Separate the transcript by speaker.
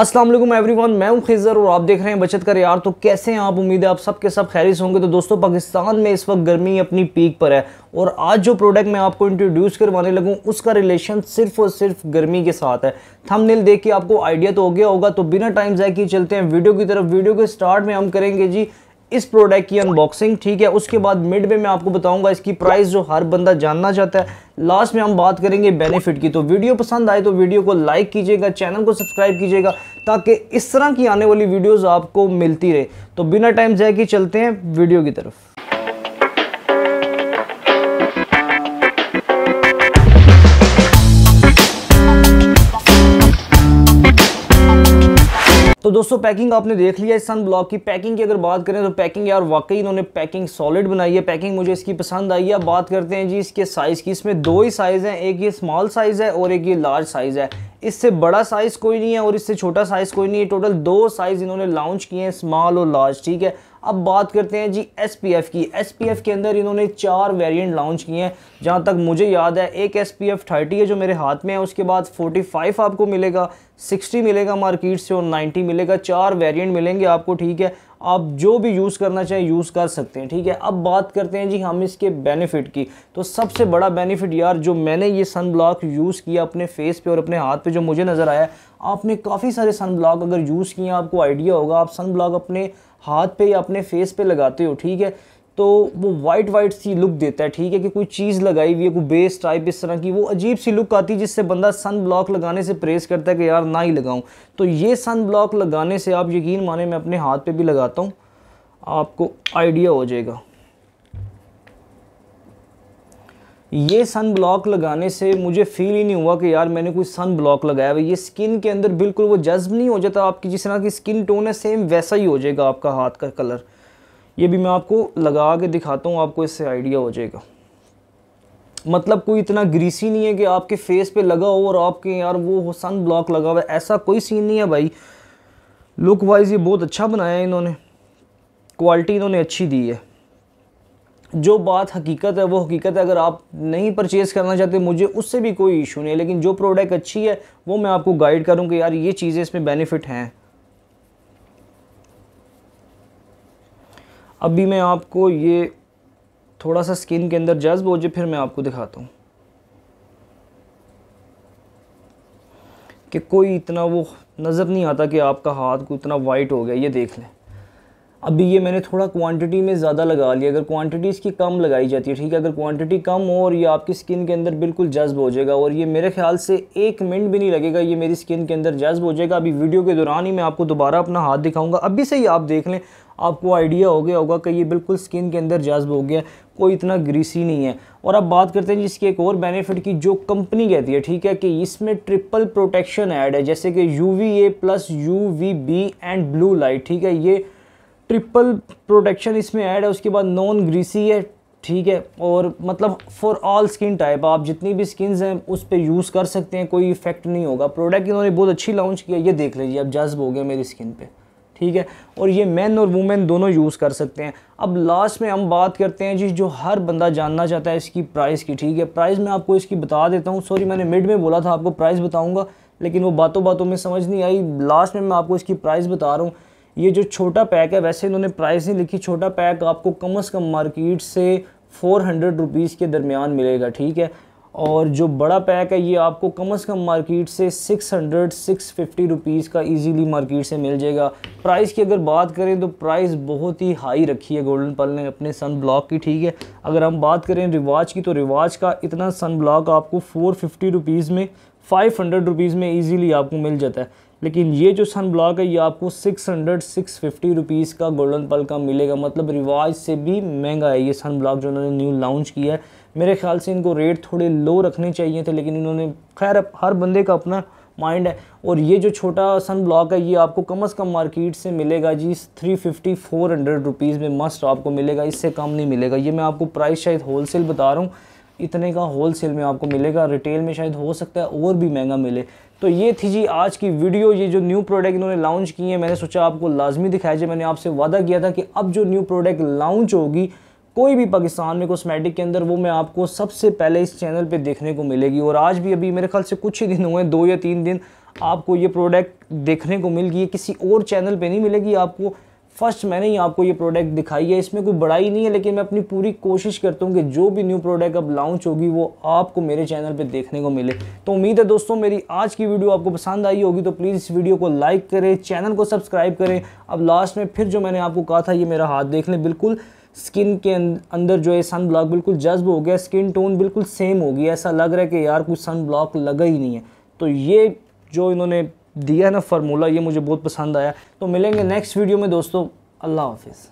Speaker 1: अस्सलाम वालेकुम एवरीवन मैं हूं खिजर और आप देख रहे हैं बचत कर यार तो कैसे हैं आप उम्मीद है आप सब के सब खैरिस होंगे तो दोस्तों पाकिस्तान में इस वक्त गर्मी अपनी पीक पर है और आज जो प्रोडक्ट मैं आपको इंट्रोड्यूस करवाने लगूं उसका रिलेशन सिर्फ और सिर्फ गर्मी के साथ है थंबनेल देख के आपको आइडिया तो हो गया होगा तो बिना टाइम जाए कि चलते हैं वीडियो की तरफ वीडियो के स्टार्ट में हम करेंगे जी इस प्रोडक्ट की अनबॉक्सिंग ठीक है उसके बाद मिड में मैं आपको बताऊंगा इसकी प्राइस जो हर बंदा जानना चाहता है लास्ट में हम बात करेंगे बेनिफिट की तो वीडियो पसंद आए तो वीडियो को लाइक कीजिएगा चैनल को सब्सक्राइब कीजिएगा ताकि इस तरह की आने वाली वीडियोज़ आपको मिलती रहे तो बिना टाइम जाए कि चलते हैं वीडियो की तरफ दोस्तों पैकिंग आपने देख लिया इस सन ब्लॉक की पैकिंग की अगर बात करें तो पैकिंग यार वाकई इन्होंने पैकिंग सॉलिड बनाई है पैकिंग मुझे इसकी पसंद आई है बात करते हैं जी इसके साइज़ की इसमें दो ही साइज़ हैं एक ये स्मॉल साइज़ है और एक ये लार्ज साइज़ है इससे बड़ा साइज़ कोई नहीं है और इससे छोटा साइज़ कोई नहीं है टोटल दो साइज़ इन्होंने लॉन्च किए हैं स्मॉल और लार्ज ठीक है अब बात करते हैं जी एस पी एफ़ की एस पी एफ़ के अंदर इन्होंने चार वेरिएंट लॉन्च किए हैं जहाँ तक मुझे याद है एक एस पी एफ़ थर्टी है जो मेरे हाथ में है उसके बाद फाइव आपको मिलेगा सिक्सटी मिलेगा मार्केट से और नाइन्टी मिलेगा चार वेरिएंट मिलेंगे आपको ठीक है आप जो भी यूज़ करना चाहें यूज़ कर सकते हैं ठीक है अब बात करते हैं जी हम इसके बेनिफिट की तो सबसे बड़ा बेनिफिट यार जो मैंने ये सन ब्लॉक यूज़ किया अपने फेस पे और अपने हाथ पे जो मुझे नज़र आया आपने काफ़ी सारे सन ब्लॉक अगर यूज़ किए आपको आइडिया होगा आप सन ब्लॉक अपने हाथ पे या अपने फेस पे लगाते हो ठीक है तो वो वाइट वाइट सी लुक देता है ठीक है कि कोई चीज़ लगाई हुई है कोई बेस टाइप इस तरह की वो अजीब सी लुक आती है जिससे बंदा सन ब्लॉक लगाने से प्रेस करता है कि यार ना ही लगाऊं तो ये सन ब्लॉक लगाने से आप यकीन माने मैं अपने हाथ पे भी लगाता हूँ आपको आइडिया हो जाएगा ये सन ब्लॉक लगाने से मुझे फील ही नहीं हुआ कि यार मैंने कोई सन ब्लॉक लगाया हुआ ये स्किन के अंदर बिल्कुल वो जज्ब नहीं हो जाता आपकी जिस तरह की स्किन टोन है सेम वैसा ही हो जाएगा आपका हाथ का कलर ये भी मैं आपको लगा के दिखाता हूँ आपको इससे आइडिया हो जाएगा मतलब कोई इतना ग्रीसी नहीं है कि आपके फेस पे लगा हो और आपके यार वो सन ब्लॉक लगा हुआ है ऐसा कोई सीन नहीं है भाई लुक वाइज ये बहुत अच्छा बनाया है इन्होंने क्वालिटी इन्होंने अच्छी दी है जो बात हकीकत है वो हकीकत है अगर आप नहीं परचेज़ करना चाहते मुझे उससे भी कोई इशू नहीं है लेकिन जो प्रोडक्ट अच्छी है वो मैं आपको गाइड करूँ कि यार ये चीज़ें इसमें बेनिफिट हैं अभी मैं आपको ये थोड़ा सा स्किन के अंदर जज्ब हो जाए फिर मैं आपको दिखाता हूँ कि कोई इतना वो नज़र नहीं आता कि आपका हाथ को इतना वाइट हो गया ये देख लें अभी ये मैंने थोड़ा क्वांटिटी में ज़्यादा लगा लिया अगर क्वांटिटी इसकी कम लगाई जाती है ठीक है अगर क्वांटिटी कम हो और ये आपकी स्किन के अंदर बिल्कुल जज्ब हो जाएगा और ये मेरे ख्याल से एक मिनट भी नहीं लगेगा ये मेरी स्किन के अंदर जज्ब हो जाएगा अभी वीडियो के दौरान ही मैं आपको दोबारा अपना हाथ दिखाऊंगा अभी से ही आप देख लें आपको आइडिया हो गया होगा कि ये बिल्कुल स्किन के अंदर जज्ब हो गया कोई इतना ग्रीसी नहीं है और अब बात करते हैं जिसकी एक और बेनिफिट की जो कंपनी कहती है ठीक है कि इसमें ट्रिपल प्रोटेक्शन ऐड है जैसे कि U V A plus U V B and blue light ठीक है ये ट्रिपल प्रोटेक्शन इसमें ऐड है उसके बाद नॉन ग्रीसी है ठीक है और मतलब फॉर ऑल स्किन टाइप आप जितनी भी स्किन्स हैं उस पर यूज़ कर सकते हैं कोई इफेक्ट नहीं होगा प्रोडक्ट इन्होंने बहुत अच्छी लॉन्च किया ये देख लीजिए अब जज्ब हो गया मेरी स्किन पे ठीक है और ये मेन और वुमेन दोनों यूज़ कर सकते हैं अब लास्ट में हम बात करते हैं जी जो हर बंदा जानना चाहता है इसकी प्राइस की ठीक है प्राइस मैं आपको इसकी बता देता हूँ सॉरी मैंने मिड में बोला था आपको प्राइस बताऊँगा लेकिन वो बातों बातों में समझ नहीं आई लास्ट में मैं आपको इसकी प्राइस बता रहा हूँ ये जो छोटा पैक है वैसे इन्होंने प्राइस नहीं लिखी छोटा पैक आपको कम अज़ कम मार्केट से फ़ोर हंड्रेड रुपीज़ के दरमियान मिलेगा ठीक है और जो बड़ा पैक है ये आपको कम अज़ कम मार्केट से six hundred six fifty rupees का इजीली मार्केट से मिल जाएगा प्राइस की अगर बात करें तो प्राइस बहुत ही हाई रखी है गोल्डन पल ने अपने सन ब्लॉक की ठीक है अगर हम बात करें रिवाज की तो रिवाज का इतना सन ब्लॉक आपको फोर फिफ्टी रुपीज़ में फाइव हंड्रेड रुपीज़ में इजीली आपको मिल जाता है लेकिन ये जो सन ब्लॉक है ये आपको six hundred six fifty rupees का गोल्डन पल का मिलेगा मतलब रिवाज से भी महंगा है ये सन ब्लॉक जो उन्होंने न्यू लॉन्च किया है मेरे ख्याल से इनको रेट थोड़े लो रखने चाहिए थे लेकिन इन्होंने खैर हर बंदे का अपना माइंड है और ये जो छोटा सन ब्लॉक है ये आपको कम अज़ कम मार्केट से मिलेगा जी three fifty four hundred rupees में मस्ट आपको मिलेगा इससे कम नहीं मिलेगा ये मैं आपको प्राइस शायद सेल बता रहा हूँ इतने का होलसेल में आपको मिलेगा रिटेल में शायद हो सकता है और भी महंगा मिले तो ये थी जी आज की वीडियो ये जो न्यू प्रोडक्ट इन्होंने लॉन्च किए हैं मैंने सोचा आपको लाजमी दिखाया जाए मैंने आपसे वादा किया था कि अब जो न्यू प्रोडक्ट लॉन्च होगी कोई भी पाकिस्तान में कॉस्मेटिक के अंदर वो मैं आपको सबसे पहले इस चैनल पे देखने को मिलेगी और आज भी अभी मेरे ख्याल से कुछ ही दिन हुए हैं दो या तीन दिन आपको ये प्रोडक्ट देखने को मिल गई किसी और चैनल पर नहीं मिलेगी आपको फर्स्ट मैंने ही आपको ये प्रोडक्ट दिखाई है इसमें कोई बड़ाई नहीं है लेकिन मैं अपनी पूरी कोशिश करता हूँ कि जो भी न्यू प्रोडक्ट अब लॉन्च होगी वो आपको मेरे चैनल पे देखने को मिले तो उम्मीद है दोस्तों मेरी आज की वीडियो आपको पसंद आई होगी तो प्लीज़ इस वीडियो को लाइक करें चैनल को सब्सक्राइब करें अब लास्ट में फिर जो मैंने आपको कहा था ये मेरा हाथ देख लें बिल्कुल स्किन के अं-, अंदर जो है सन ब्लॉक बिल्कुल जज्ब हो गया स्किन टोन बिल्कुल सेम हो गया ऐसा लग रहा है कि यार कुछ सन ब्लॉक लगा ही नहीं है तो ये जो इन्होंने दिया ना फार्मूला ये मुझे बहुत पसंद आया तो मिलेंगे नेक्स्ट वीडियो में दोस्तों अल्लाह हाफिज़